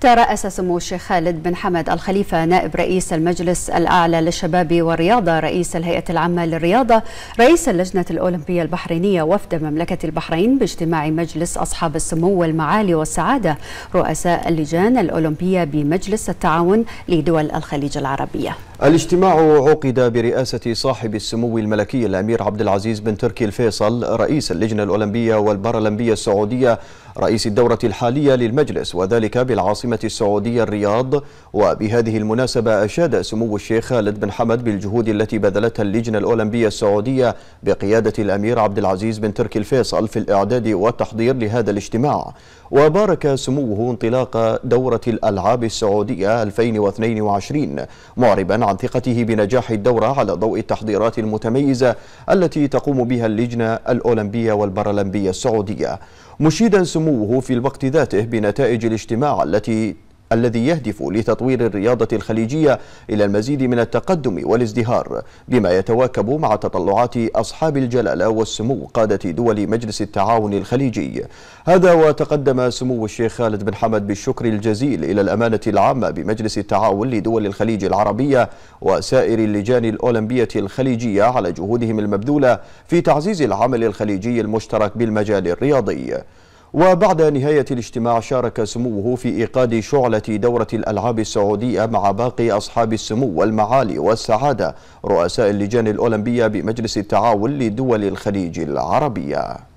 ترأس سمو الشيخ خالد بن حمد الخليفة نائب رئيس المجلس الأعلى للشباب والرياضة رئيس الهيئة العامة للرياضة رئيس اللجنة الأولمبية البحرينية وفد مملكة البحرين باجتماع مجلس أصحاب السمو والمعالي والسعادة رؤساء اللجان الأولمبية بمجلس التعاون لدول الخليج العربية الاجتماع عقد برئاسة صاحب السمو الملكي الأمير عبد العزيز بن تركي الفيصل رئيس اللجنة الأولمبية والبارالمبية السعودية رئيس الدورة الحالية للمجلس وذلك بالعاصمة السعودية الرياض وبهذه المناسبة أشاد سمو الشيخ خالد بن حمد بالجهود التي بذلتها اللجنة الأولمبية السعودية بقيادة الأمير عبد العزيز بن تركي الفيصل في الإعداد والتحضير لهذا الاجتماع وبارك سموه انطلاق دورة الألعاب السعودية 2022 معربا عن ثقته بنجاح الدورة على ضوء التحضيرات المتميزة التي تقوم بها اللجنة الأولمبية والبارالمبية السعودية مشيدا سموه في الوقت ذاته بنتائج الاجتماع التي الذي يهدف لتطوير الرياضة الخليجية إلى المزيد من التقدم والازدهار بما يتواكب مع تطلعات أصحاب الجلالة والسمو قادة دول مجلس التعاون الخليجي هذا وتقدم سمو الشيخ خالد بن حمد بالشكر الجزيل إلى الأمانة العامة بمجلس التعاون لدول الخليج العربية وسائر اللجان الأولمبية الخليجية على جهودهم المبذولة في تعزيز العمل الخليجي المشترك بالمجال الرياضي وبعد نهاية الاجتماع شارك سموه في إيقاد شعلة دورة الألعاب السعودية مع باقي أصحاب السمو والمعالي والسعادة رؤساء اللجان الأولمبية بمجلس التعاون لدول الخليج العربية